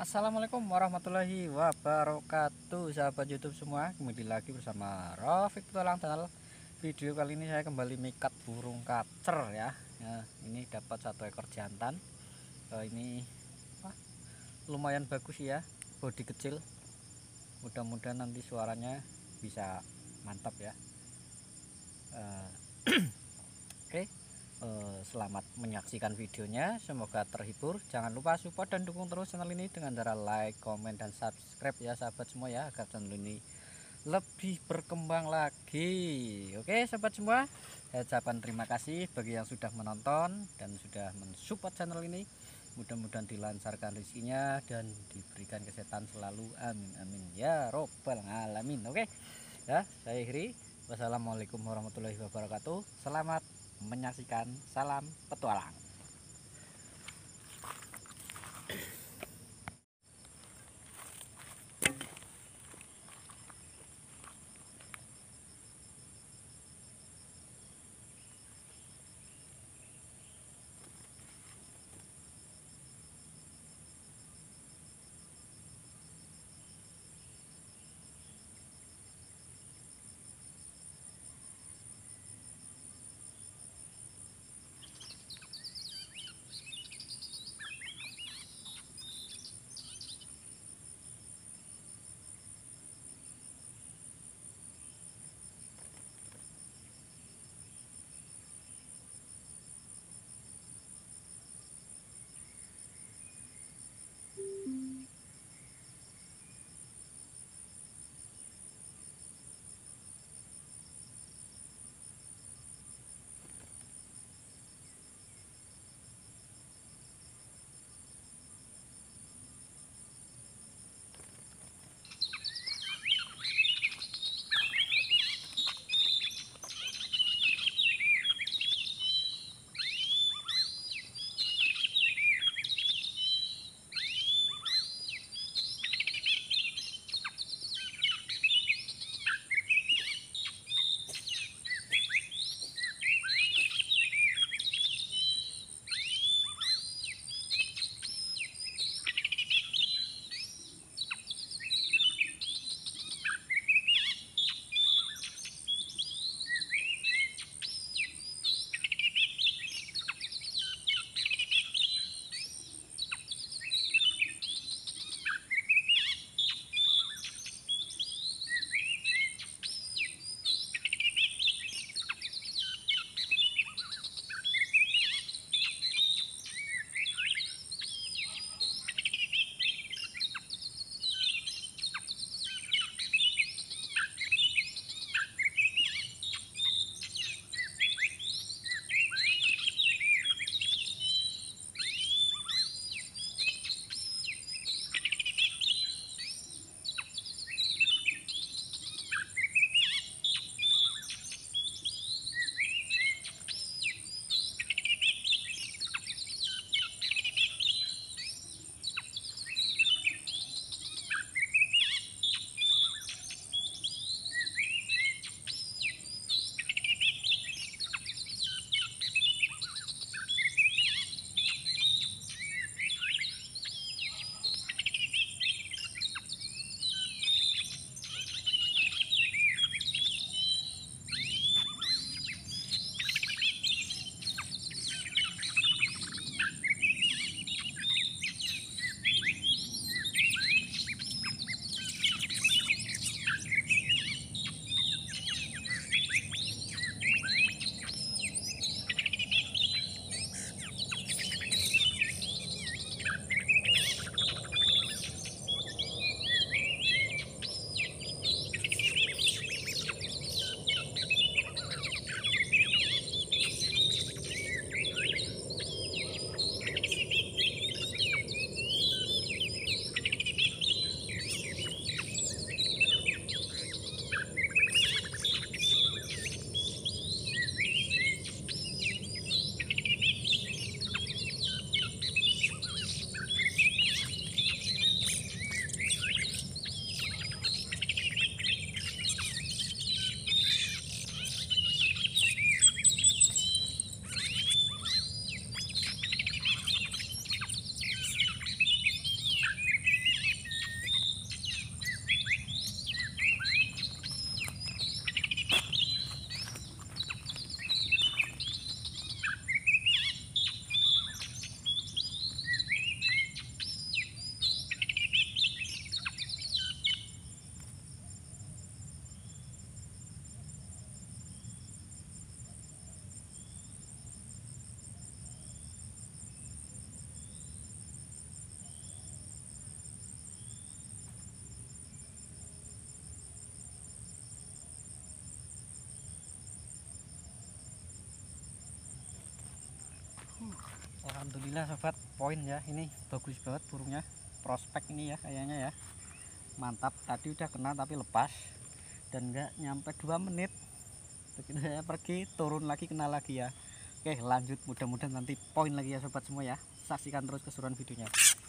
Assalamualaikum warahmatullahi wabarakatuh Sahabat youtube semua Kembali lagi bersama Rafiq Tulang Channel Video kali ini saya kembali mikat burung kacer ya nah, Ini dapat satu ekor jantan nah, Ini wah, lumayan bagus ya Body kecil Mudah-mudahan nanti suaranya bisa mantap ya uh, Oke okay. Eh, selamat menyaksikan videonya semoga terhibur jangan lupa support dan dukung terus channel ini dengan cara like komen dan subscribe ya sahabat semua ya agar channel ini lebih berkembang lagi oke sahabat semua saya ucapkan terima kasih bagi yang sudah menonton dan sudah mensupport channel ini mudah-mudahan dilancarkan rezekinya dan diberikan kesehatan selalu amin amin ya robbal alamin oke ya saya akhiri Wassalamualaikum warahmatullahi wabarakatuh. Selamat menyaksikan. Salam petualang. Alhamdulillah sobat poin ya ini bagus banget burungnya prospek ini ya kayaknya ya mantap tadi udah kena tapi lepas dan nggak nyampe 2 menit begitu saya pergi turun lagi kena lagi ya oke lanjut mudah-mudahan nanti poin lagi ya sobat semua ya saksikan terus keseruan videonya